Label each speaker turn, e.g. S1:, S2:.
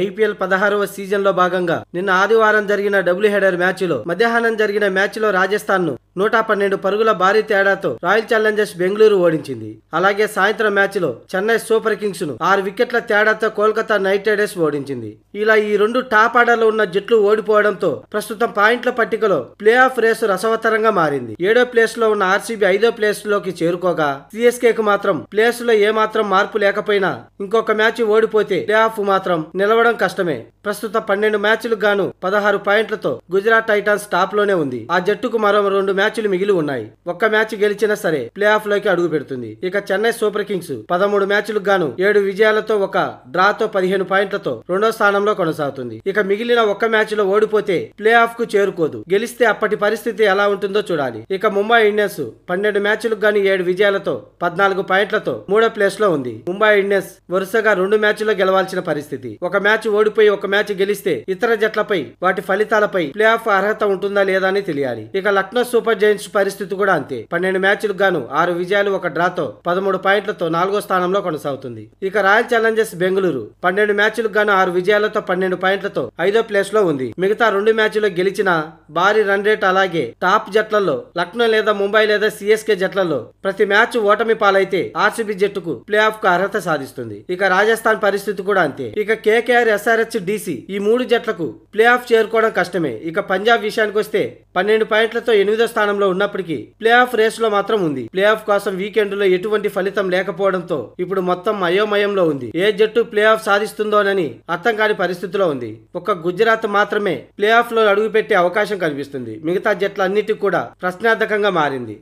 S1: IPL పదహారవ సీజన్లో భాగంగా నిన్న ఆదివారం జరిగిన డబుల్ హెడర్ మ్యాచ్లో మధ్యాహ్నం జరిగిన మ్యాచ్లో ను నూట పన్నెండు పరుగుల భారీ తేడాతో రాయల్ ఛాలెంజర్స్ బెంగళూరు ఓడించింది అలాగే సాయంత్రం మ్యాచ్లో చెన్నై సూపర్ కింగ్స్ ను ఆరు వికెట్ల తేడాతో కోల్కతా నైట్ రైడర్స్ ఓడించింది ఇలా ఈ రెండు టాప్ ఆర్డర్లు ఉన్న జట్లు ఓడిపోవడంతో ప్రస్తుతం పాయింట్ల పట్టికలో ప్లే ఆఫ్ రేసు రసవత్తరంగా మారింది ఏడో ప్లేస్ లో ఉన్న ఆర్సీబీ ఐదో ప్లేస్ లోకి చేరుకోగా సిఎస్కే కు మాత్రం ప్లేస్ లో ఏమాత్రం మార్పు లేకపోయినా ఇంకొక మ్యాచ్ ఓడిపోతే ప్లే ఆఫ్ మాత్రం నిలవ గెలవడం కష్టమే ప్రస్తుత పన్నెండు మ్యాచ్లు గాను పదహారు పాయింట్లతో గుజరాత్ టైటాన్స్ టాప్ లోనే ఉంది ఆ జట్టుకు మరో రెండు మ్యాచ్లు మిగిలి ఉన్నాయి ఒక్క మ్యాచ్ గెలిచినా సరే ప్లే ఆఫ్ లోకి అడుగు పెడుతుంది ఇక చెన్నై సూపర్ కింగ్స్ పదమూడు మ్యాచ్లు గాను ఏడు విజయాలతో ఒక డ్రాతో పదిహేను పాయింట్లతో రెండో స్థానంలో కొనసాగుతుంది ఇక మిగిలిన ఒక్క మ్యాచ్ లో ఓడిపోతే ప్లే ఆఫ్ కు చేరుకోదు గెలిస్తే అప్పటి పరిస్థితి ఎలా ఉంటుందో చూడాలి ఇక ముంబై ఇండియన్స్ పన్నెండు మ్యాచ్లు గాను ఏడు విజయాలతో పద్నాలుగు పాయింట్లతో మూడో ప్లేస్ లో ఉంది ముంబై ఇండియన్స్ వరుసగా రెండు మ్యాచ్లో గెలవాల్సిన పరిస్థితి ఒక మ్యాచ్ మ్యాచ్ ఓడిపోయి ఒక మ్యాచ్ గెలిస్తే ఇతర జట్లపై వాటి ఫలితాలపై ప్లే ఆఫ్ అర్హత ఉంటుందా లేదా అని తెలియాలి ఇక లక్నో సూపర్ జైంట్స్ పరిస్థితి కూడా అంతే పన్నెండు మ్యాచ్లు గాను ఆరు విజయాలు ఒక డ్రాతో పదమూడు పాయింట్లతో నాలుగో స్థానంలో కొనసాగుతుంది ఇక రాయల్ ఛాలెంజర్స్ బెంగళూరు పన్నెండు మ్యాచ్లు గాను ఆరు విజయాలతో పన్నెండు పాయింట్లతో ఐదో ప్లేస్ లో ఉంది మిగతా రెండు మ్యాచ్లో గెలిచిన భారీ రన్ రేట్ అలాగే టాప్ జట్లలో లక్నో లేదా ముంబై లేదా సిఎస్కే జట్లలో ప్రతి మ్యాచ్ ఓటమి పాలైతే ఆర్సీబీ జట్టుకు ప్లే ఆఫ్ కు అర్హత సాధిస్తుంది ఇక రాజస్థాన్ పరిస్థితి కూడా అంతే ఇక కేకే ఎస్ఆర్ ఎస్ఆర్హెచ్ డీసీ ఈ మూడు జట్లకు ప్లే ఆఫ్ చేరుకోవడం కష్టమే ఇక పంజాబ్ విషయానికి వస్తే పన్నెండు పాయింట్లతో ఎనిమిదో స్థానంలో ఉన్నప్పటికీ ప్లే ఆఫ్ రేస్ లో మాత్రం ఉంది ప్లే ఆఫ్ కోసం వీకెండ్ లో ఎటువంటి ఫలితం లేకపోవడంతో ఇప్పుడు మొత్తం అయోమయంలో ఉంది ఏ జట్టు ప్లే ఆఫ్ సాధిస్తుందోనని అర్థం కాని పరిస్థితిలో ఉంది ఒక్క గుజరాత్ మాత్రమే ప్లే ఆఫ్ లో అడుగుపెట్టే అవకాశం కనిపిస్తుంది మిగతా జట్లన్నిటికీ కూడా ప్రశ్నార్థకంగా మారింది